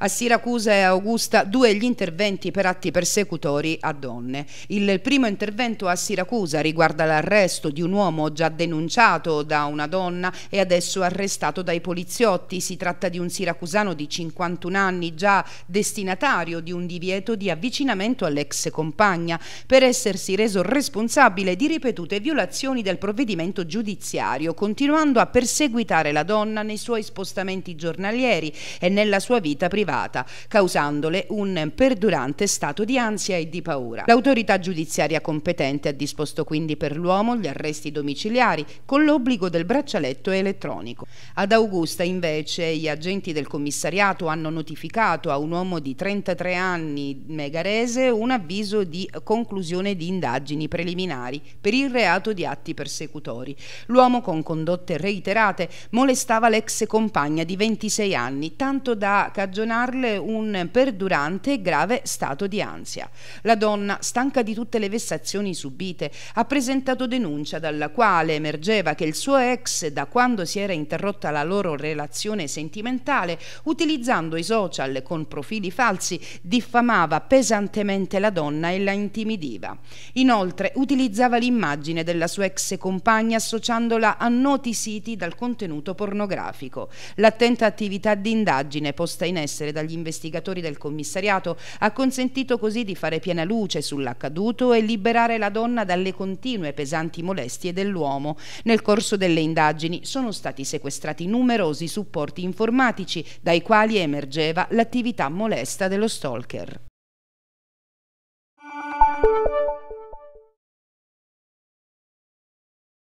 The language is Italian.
A Siracusa e Augusta due gli interventi per atti persecutori a donne. Il primo intervento a Siracusa riguarda l'arresto di un uomo già denunciato da una donna e adesso arrestato dai poliziotti. Si tratta di un siracusano di 51 anni già destinatario di un divieto di avvicinamento all'ex compagna per essersi reso responsabile di ripetute violazioni del provvedimento giudiziario, continuando a perseguitare la donna nei suoi spostamenti giornalieri e nella sua vita privata privata, causandole un perdurante stato di ansia e di paura. L'autorità giudiziaria competente ha disposto quindi per l'uomo gli arresti domiciliari con l'obbligo del braccialetto elettronico. Ad Augusta invece gli agenti del commissariato hanno notificato a un uomo di 33 anni megarese un avviso di conclusione di indagini preliminari per il reato di atti persecutori. L'uomo con condotte reiterate molestava l'ex compagna di 26 anni, tanto da cagionare determinarle un perdurante e grave stato di ansia. La donna, stanca di tutte le vessazioni subite, ha presentato denuncia dalla quale emergeva che il suo ex, da quando si era interrotta la loro relazione sentimentale, utilizzando i social con profili falsi, diffamava pesantemente la donna e la intimidiva. Inoltre utilizzava l'immagine della sua ex compagna associandola a noti siti dal contenuto pornografico. L'attenta attività di indagine posta in essere essere dagli investigatori del commissariato ha consentito così di fare piena luce sull'accaduto e liberare la donna dalle continue pesanti molestie dell'uomo. Nel corso delle indagini sono stati sequestrati numerosi supporti informatici dai quali emergeva l'attività molesta dello stalker.